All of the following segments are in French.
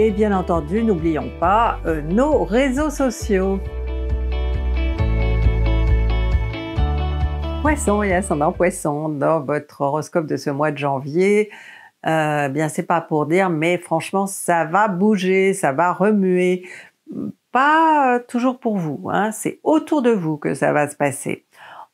Et bien entendu, n'oublions pas euh, nos réseaux sociaux. Poisson et ascendant poisson, dans votre horoscope de ce mois de janvier, euh, bien c'est pas pour dire, mais franchement, ça va bouger, ça va remuer. Pas euh, toujours pour vous, hein, c'est autour de vous que ça va se passer.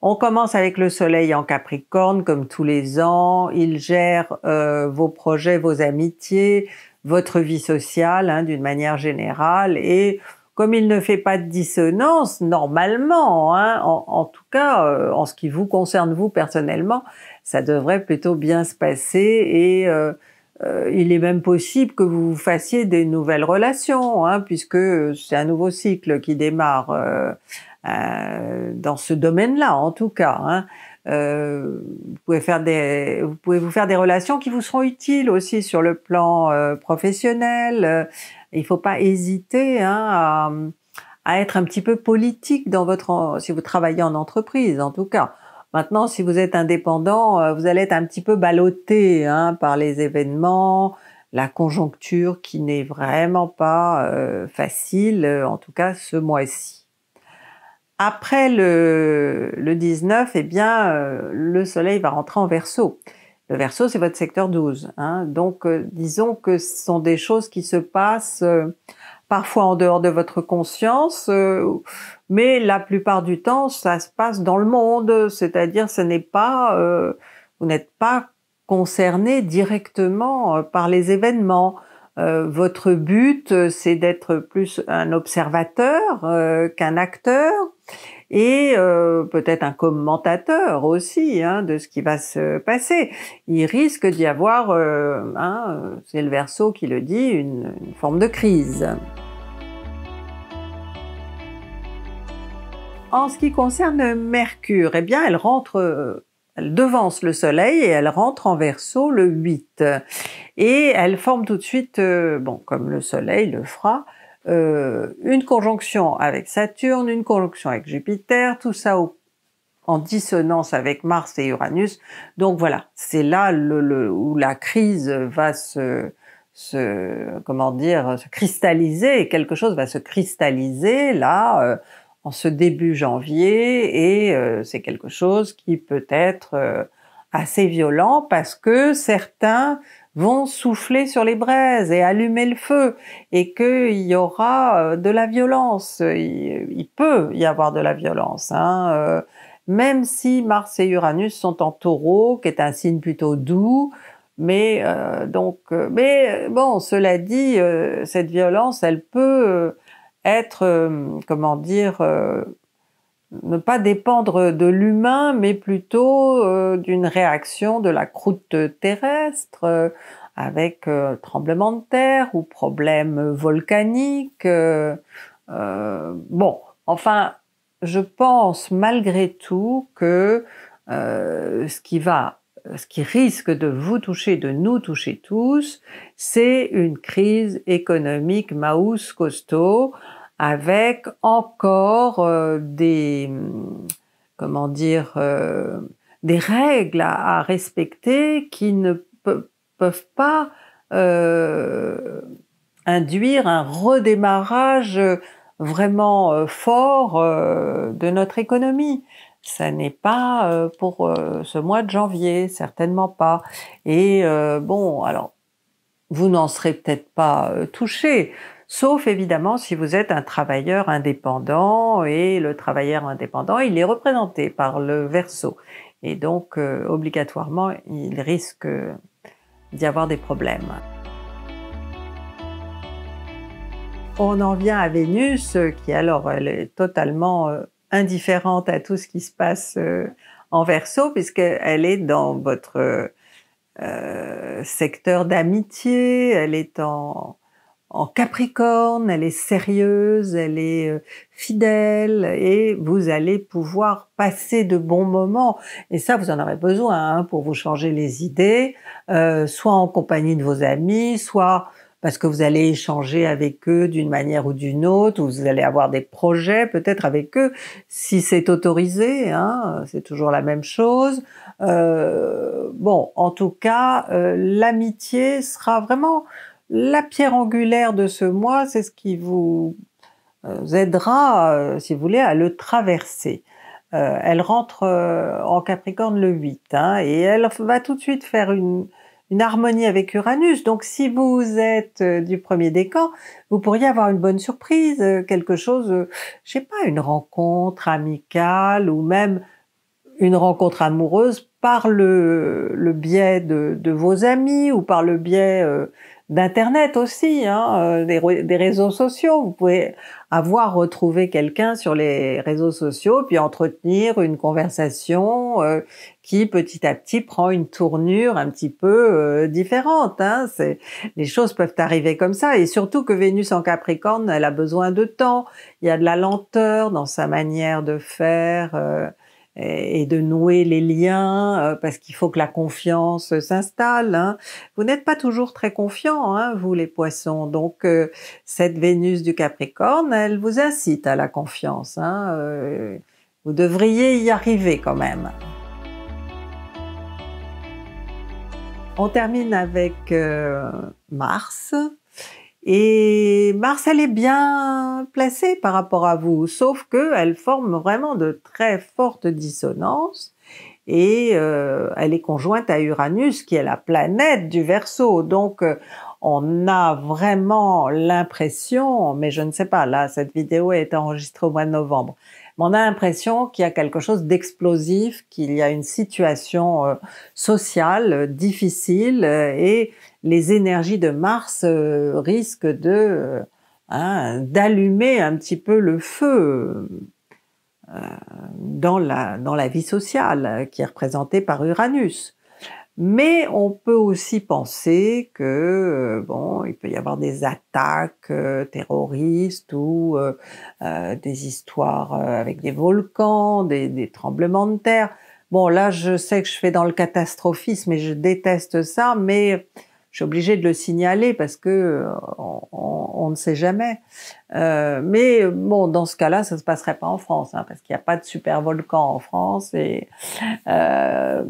On commence avec le soleil en Capricorne, comme tous les ans. Il gère vos projets, vos amitiés, votre vie sociale hein, d'une manière générale et comme il ne fait pas de dissonance, normalement, hein, en, tout cas euh, en ce qui vous concerne vous personnellement, ça devrait plutôt bien se passer et euh, euh, il est même possible que vous fassiez des nouvelles relations, hein, puisque c'est un nouveau cycle qui démarre dans ce domaine-là en tout cas. Euh, vous, pouvez faire des, vous pouvez vous faire des relations qui vous seront utiles aussi sur le plan euh, professionnel. Euh, il ne faut pas hésiter hein, à, à, être un petit peu politique dans votre, si vous travaillez en entreprise en tout cas. Maintenant, si vous êtes indépendant, euh, vous allez être un petit peu ballotté hein, par les événements, la conjoncture qui n'est vraiment pas facile, en tout cas ce mois-ci. Après le, le 19, eh bien, euh, le Soleil va rentrer en Verseau. Le Verseau, c'est votre secteur 12. Hein, donc, euh, disons que ce sont des choses qui se passent euh, parfois en dehors de votre conscience, mais la plupart du temps, ça se passe dans le monde. C'est-à-dire, ce n'est pas, vous n'êtes pas concerné directement par les événements. Euh, votre but, euh, c'est d'être plus un observateur euh, qu'un acteur et peut-être un commentateur aussi hein, de ce qui va se passer. Il risque d'y avoir, c'est le verso qui le dit, une, forme de crise. En ce qui concerne Mercure, eh bien, elle rentre elle devance le Soleil et elle rentre en verso le 8 et elle forme tout de suite, euh, bon, comme le Soleil le fera, euh, une conjonction avec Saturne, une conjonction avec Jupiter, tout ça en dissonance avec Mars et Uranus. Donc voilà, c'est là le, où la crise va se, comment dire, se cristalliser, et quelque chose va se cristalliser là euh, en ce début janvier, et c'est quelque chose qui peut être assez violent parce que certains vont souffler sur les braises et allumer le feu et qu'il y aura euh, de la violence. Il, peut y avoir de la violence. Hein, euh, même si Mars et Uranus sont en taureau, qui est un signe plutôt doux, mais euh, donc, mais bon, cela dit, cette violence, elle peut être, comment dire, ne pas dépendre de l'humain, mais plutôt euh, d'une réaction de la croûte terrestre euh, avec tremblements euh, tremblement de terre ou problème volcanique. bon, enfin, je pense malgré tout que ce qui va ce qui risque de vous toucher, de nous toucher tous, c'est une crise économique maus costaud avec encore euh, des comment dire euh, des règles à, respecter qui ne peuvent pas euh, induire un redémarrage vraiment fort de notre économie. Ça n'est pas pour ce mois de janvier, certainement pas. Et bon, alors, vous n'en serez peut-être pas touché, sauf évidemment si vous êtes un travailleur indépendant et le travailleur indépendant, il est représenté par le verso. Et donc, euh, obligatoirement, il risque d'y avoir des problèmes. On en vient à Vénus, qui alors elle est totalement euh, indifférente à tout ce qui se passe euh, en verso, puisqu'elle est dans votre secteur d'amitié, elle est en, en Capricorne, elle est sérieuse, elle est euh, fidèle et vous allez pouvoir passer de bons moments. Et ça, vous en aurez besoin hein, pour vous changer les idées, euh, soit en compagnie de vos amis, soit parce que vous allez échanger avec eux d'une manière ou d'une autre, ou vous allez avoir des projets peut-être avec eux, si c'est autorisé, hein, c'est toujours la même chose. Euh, bon, en tout cas, euh, l'amitié sera vraiment la pierre angulaire de ce mois, c'est ce qui vous euh, aidera, euh, si vous voulez, à le traverser. Euh, elle rentre en Capricorne le 8 hein, et elle va tout de suite faire une, harmonie avec Uranus. Donc si vous êtes du premier décan, vous pourriez avoir une bonne surprise, quelque chose, je sais pas, une rencontre amicale ou même une rencontre amoureuse par le, biais de, vos amis ou par le biais d'internet aussi, hein, euh, des, réseaux sociaux. Vous pouvez avoir retrouvé quelqu'un sur les réseaux sociaux, puis entretenir une conversation euh, qui petit à petit prend une tournure un petit peu euh, différente. Hein. Les choses peuvent arriver comme ça, et surtout que Vénus en Capricorne, elle a besoin de temps. Il y a de la lenteur dans sa manière de faire et de nouer les liens euh, parce qu'il faut que la confiance s'installe. Hein. Vous n'êtes pas toujours très confiant, hein, vous les poissons. Donc euh, cette Vénus du Capricorne, elle vous incite à la confiance. Hein, euh, vous devriez y arriver quand même. On termine avec Mars et Mars, elle est bien placée par rapport à vous, sauf qu'elle forme vraiment de très fortes dissonances et euh, elle est conjointe à Uranus qui est la planète du Verseau. Donc euh, on a vraiment l'impression, mais je ne sais pas, là cette vidéo est enregistrée au mois de novembre, mais on a l'impression qu'il y a quelque chose d'explosif, qu'il y a une situation euh, sociale difficile et les énergies de Mars euh, risquent de euh, hein, d'allumer un petit peu le feu euh, dans la, dans la vie sociale qui est représentée par Uranus. Mais on peut aussi penser que bon, il peut y avoir des attaques terroristes ou des histoires avec des volcans, des, des, tremblements de terre. Bon, là, je sais que je fais dans le catastrophisme et je déteste ça, mais je suis obligée de le signaler parce que euh, on, ne sait jamais. Euh, mais bon, dans ce cas-là, ça se passerait pas en France, hein, parce qu'il n'y a pas de super volcan en France et euh,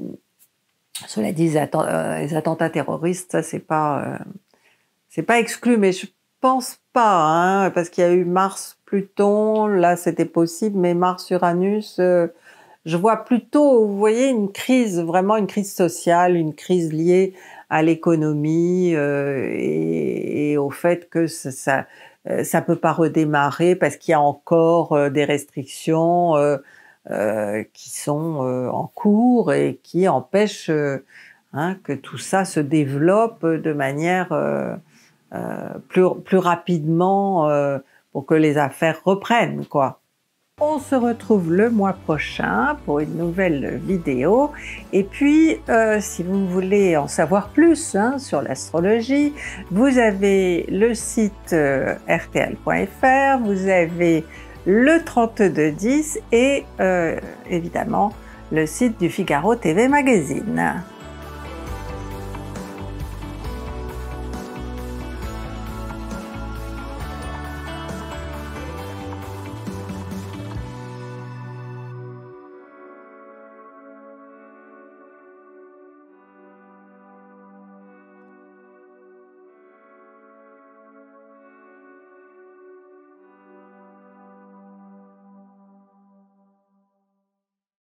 cela dit, les, attentats terroristes, ça c'est pas c'est pas exclu, mais je pense pas, hein, parce qu'il y a eu Mars, Pluton, là c'était possible, mais Mars, Uranus. Je vois plutôt, vous voyez, une crise, vraiment une crise sociale, une crise liée à l'économie euh, et, au fait que ça, euh, ça, peut pas redémarrer parce qu'il y a encore euh, des restrictions qui sont en cours et qui empêchent hein, que tout ça se développe de manière plus, plus rapidement pour que les affaires reprennent, quoi. On se retrouve le mois prochain pour une nouvelle vidéo. Et puis, euh, si vous voulez en savoir plus hein, sur l'astrologie, vous avez le site rtl.fr, euh, vous avez le 3210 et euh, évidemment le site du Figaro TV Magazine.